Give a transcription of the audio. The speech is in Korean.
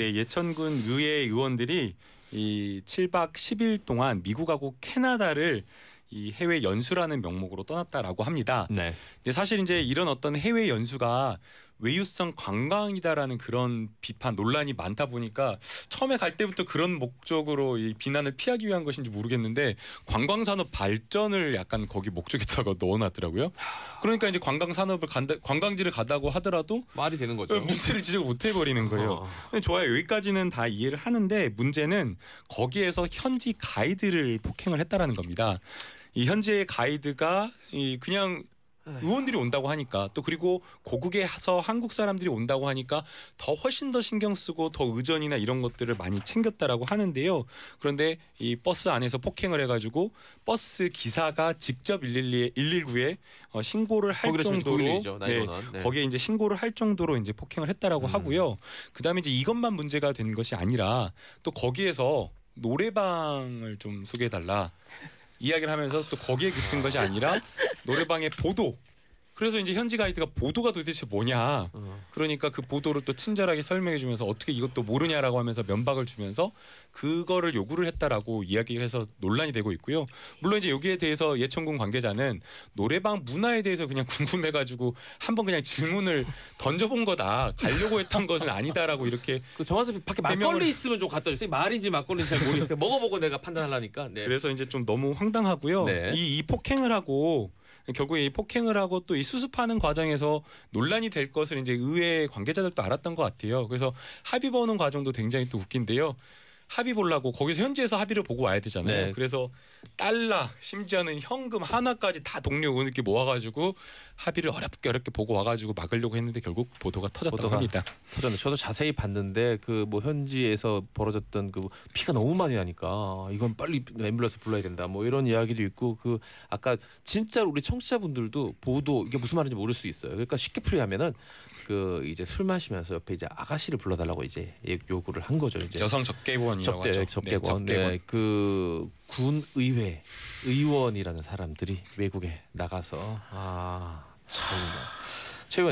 네, 예천군 의회 의원들이 이 7박 10일 동안 미국하고 캐나다를 이 해외 연수라는 명목으로 떠났다라고 합니다. 네. 근데 사실 이제 이런 어떤 해외 연수가 외유성 관광이다라는 그런 비판 논란이 많다 보니까 처음에 갈 때부터 그런 목적으로 이 비난을 피하기 위한 것인지 모르겠는데 관광 산업 발전을 약간 거기 목적에다가 넣어놨더라고요. 그러니까 이제 관광 산업을 간다, 관광지를 가다고 하더라도 말이 되는 거죠. 어, 문제를 지적 못 해버리는 거예요. 어. 어. 좋아요. 여기까지는 다 이해를 하는데 문제는 거기에서 현지 가이드를 폭행을 했다라는 겁니다. 이 현지의 가이드가 이 그냥 네. 의원들이 온다고 하니까 또 그리고 고국에서 한국 사람들이 온다고 하니까 더 훨씬 더 신경 쓰고 더 의전이나 이런 것들을 많이 챙겼다라고 하는데요. 그런데 이 버스 안에서 폭행을 해가지고 버스 기사가 직접 112에 119에 어, 신고를 할 정도로 네, 네. 거기에 이제 신고를 할 정도로 이제 폭행을 했다라고 음. 하고요. 그다음에 이제 이것만 문제가 된 것이 아니라 또 거기에서 노래방을 좀 소개해달라. 이야기를 하면서 또 거기에 그친 것이 아니라 노래방의 보도. 그래서 이제 현지 가이드가 보도가 도대체 뭐냐. 그러니까 그 보도를 또 친절하게 설명해 주면서 어떻게 이것도 모르냐라고 하면서 면박을 주면서 그거를 요구를 했다라고 이야기해서 논란이 되고 있고요. 물론 이제 여기에 대해서 예천군 관계자는 노래방 문화에 대해서 그냥 궁금해 가지고 한번 그냥 질문을 던져본 거다. 가려고 했던 것은 아니다라고 이렇게 그정확섭이 밖에 막걸리 있으면 좀 갖다 주세요. 말인지 막걸리인지 잘 모르겠어요. 먹어보고 내가 판단하려니까. 네. 그래서 이제 좀 너무 황당하고요. 네. 이, 이 폭행을 하고 결국에 이 폭행을 하고 또 이 수습하는 과정에서 논란이 될 것을 이제 의회 관계자들도 알았던 것 같아요. 그래서 합의 보는 과정도 굉장히 또 웃긴데요. 합의 보려고 거기서 현지에서 합의를 보고 와야 되잖아요. 네. 그래서 달러 심지어는 현금 하나까지 다 동료 의원들끼리 모아가지고 합의를 어렵게 어렵게 보고 와가지고 막으려고 했는데 결국 보도가 터졌다고 보도가 합니다. 터졌네. 저도 자세히 봤는데 그 뭐 현지에서 벌어졌던 그 피가 너무 많이 나니까 이건 빨리 앰뷸런스 불러야 된다. 뭐 이런 이야기도 있고 그 아까 진짜 우리 청취자분들도 보도 이게 무슨 말인지 모를 수 있어요. 그러니까 쉽게 풀이하면은 그 이제 술 마시면서 옆에 이제 아가씨를 불러달라고 이제 예, 요구를 한 거죠. 이제 여성 적게 본 접대, 하죠. 접객원. 네, 네, 그군 그 의회 의원이라는 사람들이 외국에 나가서 아. 참.